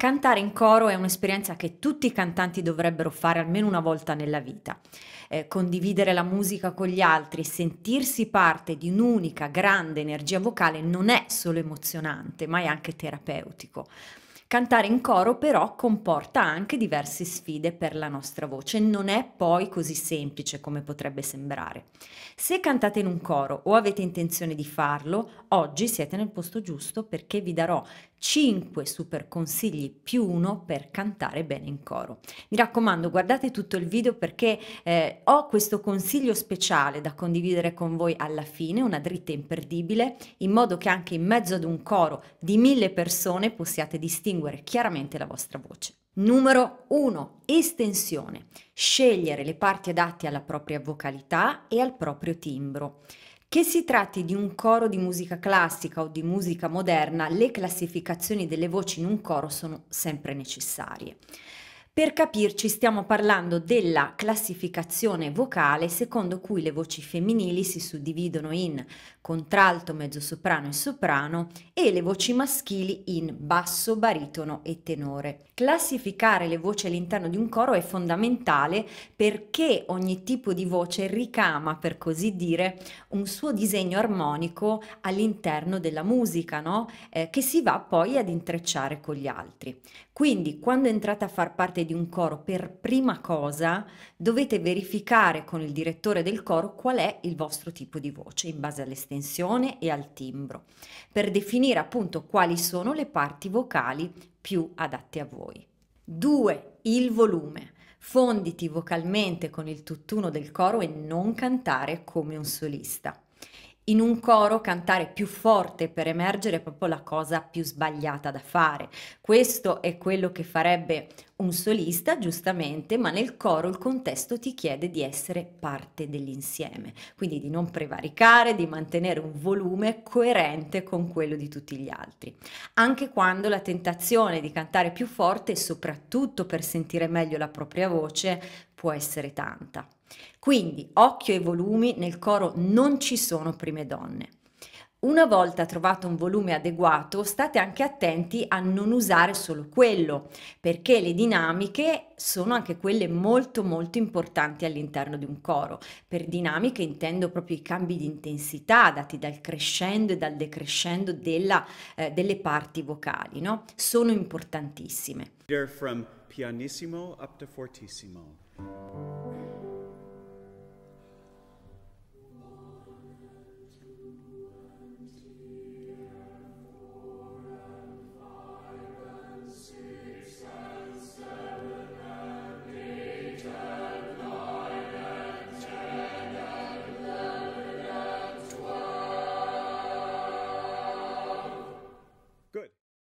Cantare in coro è un'esperienza che tutti i cantanti dovrebbero fare almeno una volta nella vita. Eh, condividere la musica con gli altri e sentirsi parte di un'unica grande energia vocale non è solo emozionante, ma è anche terapeutico. Cantare in coro però comporta anche diverse sfide per la nostra voce, non è poi così semplice come potrebbe sembrare. Se cantate in un coro o avete intenzione di farlo, oggi siete nel posto giusto perché vi darò 5 super consigli più uno per cantare bene in coro. Mi raccomando, guardate tutto il video perché eh, ho questo consiglio speciale da condividere con voi alla fine, una dritta imperdibile, in modo che anche in mezzo ad un coro di mille persone possiate distinguere chiaramente la vostra voce. Numero 1. Estensione. Scegliere le parti adatte alla propria vocalità e al proprio timbro. Che si tratti di un coro di musica classica o di musica moderna, le classificazioni delle voci in un coro sono sempre necessarie. Per capirci stiamo parlando della classificazione vocale secondo cui le voci femminili si suddividono in contralto, mezzosoprano e soprano e le voci maschili in basso, baritono e tenore. Classificare le voci all'interno di un coro è fondamentale perché ogni tipo di voce ricama, per così dire, un suo disegno armonico all'interno della musica, no? eh, che si va poi ad intrecciare con gli altri. Quindi quando entrate a far parte di di un coro, per prima cosa dovete verificare con il direttore del coro qual è il vostro tipo di voce in base all'estensione e al timbro, per definire appunto quali sono le parti vocali più adatte a voi. 2. Il volume. Fonditi vocalmente con il tutt'uno del coro e non cantare come un solista in un coro cantare più forte per emergere è proprio la cosa più sbagliata da fare. Questo è quello che farebbe un solista, giustamente, ma nel coro il contesto ti chiede di essere parte dell'insieme, quindi di non prevaricare, di mantenere un volume coerente con quello di tutti gli altri. Anche quando la tentazione di cantare più forte, soprattutto per sentire meglio la propria voce, può essere tanta. Quindi occhio ai volumi, nel coro non ci sono prime donne. Una volta trovato un volume adeguato, state anche attenti a non usare solo quello, perché le dinamiche sono anche quelle molto molto importanti all'interno di un coro. Per dinamiche intendo proprio i cambi di intensità dati dal crescendo e dal decrescendo della, eh, delle parti vocali, no? Sono importantissime. From pianissimo up to fortissimo.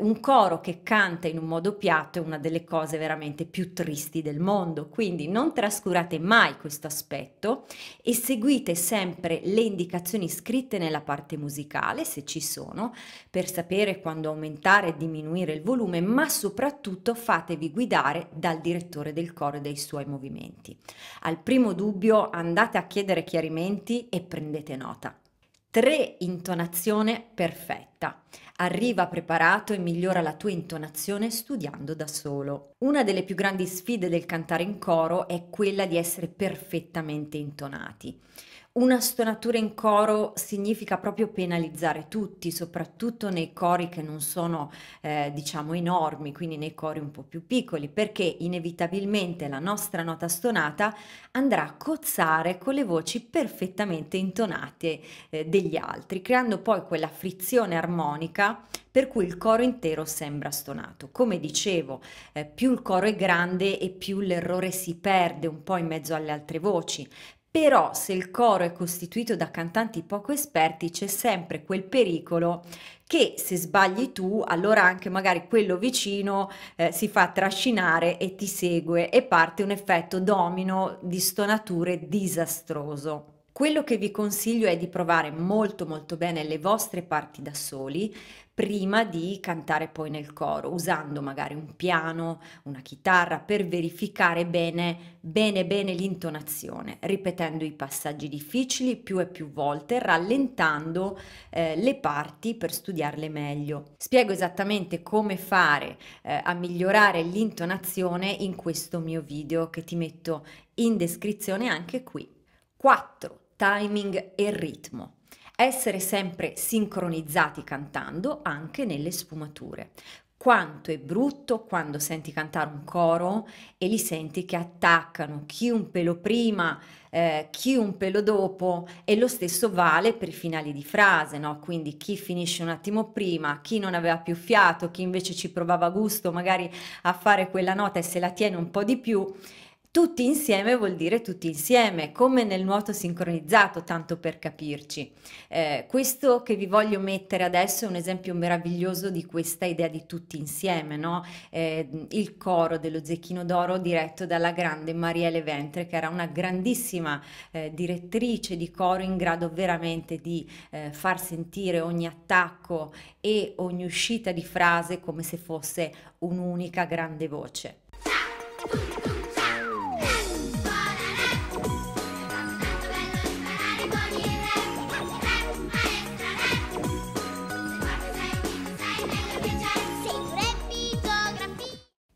un coro che canta in un modo piatto è una delle cose veramente più tristi del mondo, quindi non trascurate mai questo aspetto e seguite sempre le indicazioni scritte nella parte musicale, se ci sono, per sapere quando aumentare e diminuire il volume, ma soprattutto fatevi guidare dal direttore del coro e dei suoi movimenti. Al primo dubbio andate a chiedere chiarimenti e prendete nota. 3. Intonazione perfetta. Arriva preparato e migliora la tua intonazione studiando da solo. Una delle più grandi sfide del cantare in coro è quella di essere perfettamente intonati. Una stonatura in coro significa proprio penalizzare tutti, soprattutto nei cori che non sono eh, diciamo enormi, quindi nei cori un po' più piccoli, perché inevitabilmente la nostra nota stonata andrà a cozzare con le voci perfettamente intonate eh, degli altri, creando poi quella frizione armonica per cui il coro intero sembra stonato. Come dicevo, eh, più il coro è grande e più l'errore si perde un po' in mezzo alle altre voci, però se il coro è costituito da cantanti poco esperti c'è sempre quel pericolo che se sbagli tu, allora anche magari quello vicino eh, si fa trascinare e ti segue e parte un effetto domino di stonature disastroso. Quello che vi consiglio è di provare molto molto bene le vostre parti da soli prima di cantare poi nel coro, usando magari un piano, una chitarra per verificare bene bene bene l'intonazione, ripetendo i passaggi difficili più e più volte, rallentando eh, le parti per studiarle meglio. Spiego esattamente come fare eh, a migliorare l'intonazione in questo mio video che ti metto in descrizione anche qui. 4. Timing e ritmo. Essere sempre sincronizzati cantando anche nelle sfumature quanto è brutto quando senti cantare un coro e li senti che attaccano chi un pelo prima, eh, chi un pelo dopo e lo stesso vale per i finali di frase, no? quindi chi finisce un attimo prima, chi non aveva più fiato, chi invece ci provava gusto magari a fare quella nota e se la tiene un po' di più tutti insieme vuol dire tutti insieme, come nel nuoto sincronizzato, tanto per capirci. Eh, questo che vi voglio mettere adesso è un esempio meraviglioso di questa idea di tutti insieme, no? eh, il coro dello Zecchino d'Oro diretto dalla grande Marielle Ventre, che era una grandissima eh, direttrice di coro in grado veramente di eh, far sentire ogni attacco e ogni uscita di frase come se fosse un'unica grande voce.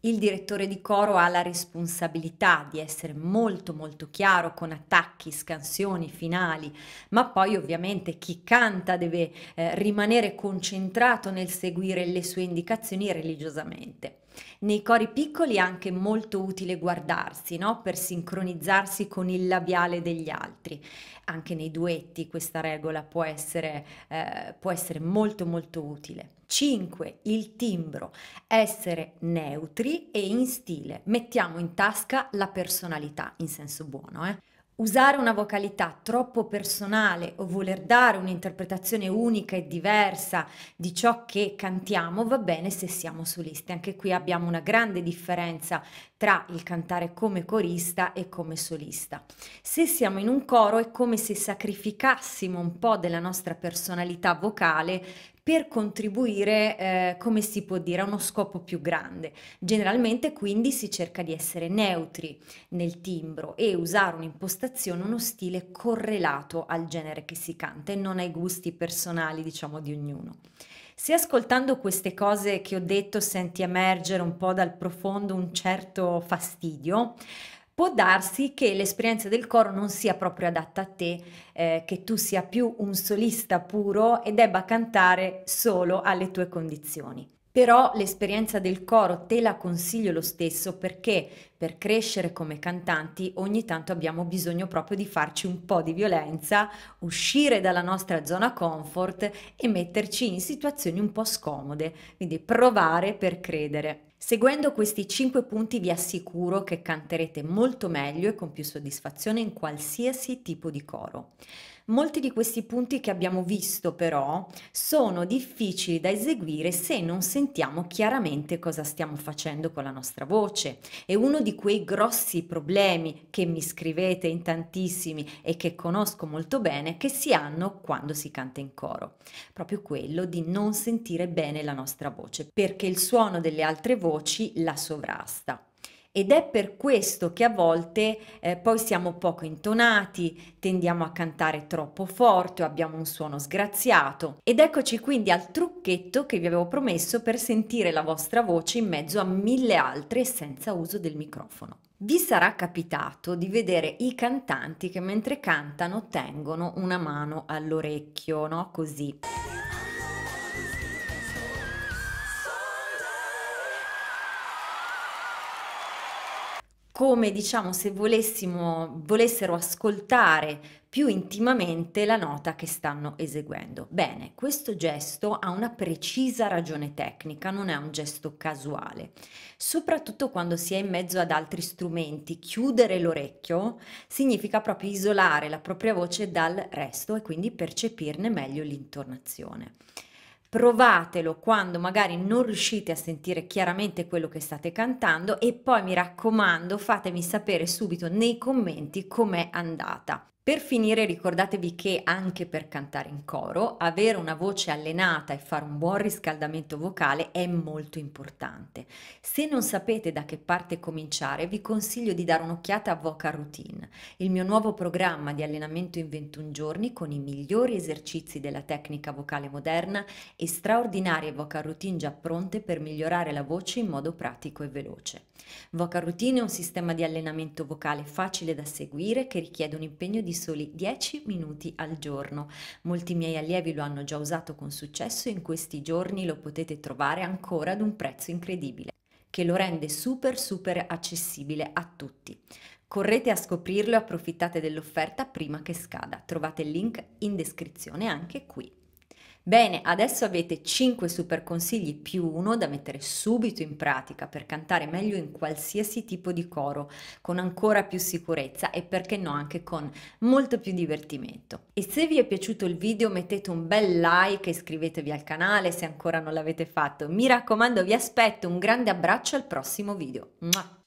il direttore di coro ha la responsabilità di essere molto molto chiaro con attacchi, scansioni, finali, ma poi ovviamente chi canta deve eh, rimanere concentrato nel seguire le sue indicazioni religiosamente. Nei cori piccoli è anche molto utile guardarsi no? per sincronizzarsi con il labiale degli altri. Anche nei duetti questa regola può essere, eh, può essere molto molto utile. 5. Il timbro. Essere neutri e in stile. Mettiamo in tasca la personalità in senso buono. Eh? Usare una vocalità troppo personale o voler dare un'interpretazione unica e diversa di ciò che cantiamo va bene se siamo solisti. Anche qui abbiamo una grande differenza tra il cantare come corista e come solista. Se siamo in un coro è come se sacrificassimo un po' della nostra personalità vocale per contribuire, eh, come si può dire, a uno scopo più grande. Generalmente quindi si cerca di essere neutri nel timbro e usare un'impostazione, uno stile correlato al genere che si canta e non ai gusti personali, diciamo, di ognuno. Se ascoltando queste cose che ho detto senti emergere un po' dal profondo un certo fastidio, può darsi che l'esperienza del coro non sia proprio adatta a te, eh, che tu sia più un solista puro e debba cantare solo alle tue condizioni. Però l'esperienza del coro te la consiglio lo stesso perché per crescere come cantanti ogni tanto abbiamo bisogno proprio di farci un po' di violenza, uscire dalla nostra zona comfort e metterci in situazioni un po' scomode, quindi provare per credere. Seguendo questi 5 punti vi assicuro che canterete molto meglio e con più soddisfazione in qualsiasi tipo di coro. Molti di questi punti che abbiamo visto però sono difficili da eseguire se non sentiamo chiaramente cosa stiamo facendo con la nostra voce. È uno di quei grossi problemi che mi scrivete in tantissimi e che conosco molto bene che si hanno quando si canta in coro. Proprio quello di non sentire bene la nostra voce perché il suono delle altre voci la sovrasta ed è per questo che a volte eh, poi siamo poco intonati, tendiamo a cantare troppo forte o abbiamo un suono sgraziato. Ed eccoci quindi al trucchetto che vi avevo promesso per sentire la vostra voce in mezzo a mille altre senza uso del microfono. Vi sarà capitato di vedere i cantanti che mentre cantano tengono una mano all'orecchio, no? Così. come diciamo se volessimo, volessero ascoltare più intimamente la nota che stanno eseguendo. Bene, questo gesto ha una precisa ragione tecnica, non è un gesto casuale. Soprattutto quando si è in mezzo ad altri strumenti, chiudere l'orecchio significa proprio isolare la propria voce dal resto e quindi percepirne meglio l'intonazione provatelo quando magari non riuscite a sentire chiaramente quello che state cantando e poi mi raccomando fatemi sapere subito nei commenti com'è andata. Per finire ricordatevi che anche per cantare in coro avere una voce allenata e fare un buon riscaldamento vocale è molto importante. Se non sapete da che parte cominciare vi consiglio di dare un'occhiata a Vocal Routine, il mio nuovo programma di allenamento in 21 giorni con i migliori esercizi della tecnica vocale moderna e straordinarie Vocal Routine già pronte per migliorare la voce in modo pratico e veloce. Vocal Routine è un sistema di allenamento vocale facile da seguire che richiede un impegno di soli 10 minuti al giorno. Molti miei allievi lo hanno già usato con successo e in questi giorni lo potete trovare ancora ad un prezzo incredibile, che lo rende super super accessibile a tutti. Correte a scoprirlo e approfittate dell'offerta prima che scada. Trovate il link in descrizione anche qui. Bene, adesso avete 5 super consigli più uno da mettere subito in pratica per cantare meglio in qualsiasi tipo di coro, con ancora più sicurezza e perché no anche con molto più divertimento. E se vi è piaciuto il video mettete un bel like e iscrivetevi al canale se ancora non l'avete fatto. Mi raccomando, vi aspetto, un grande abbraccio al prossimo video. Mua!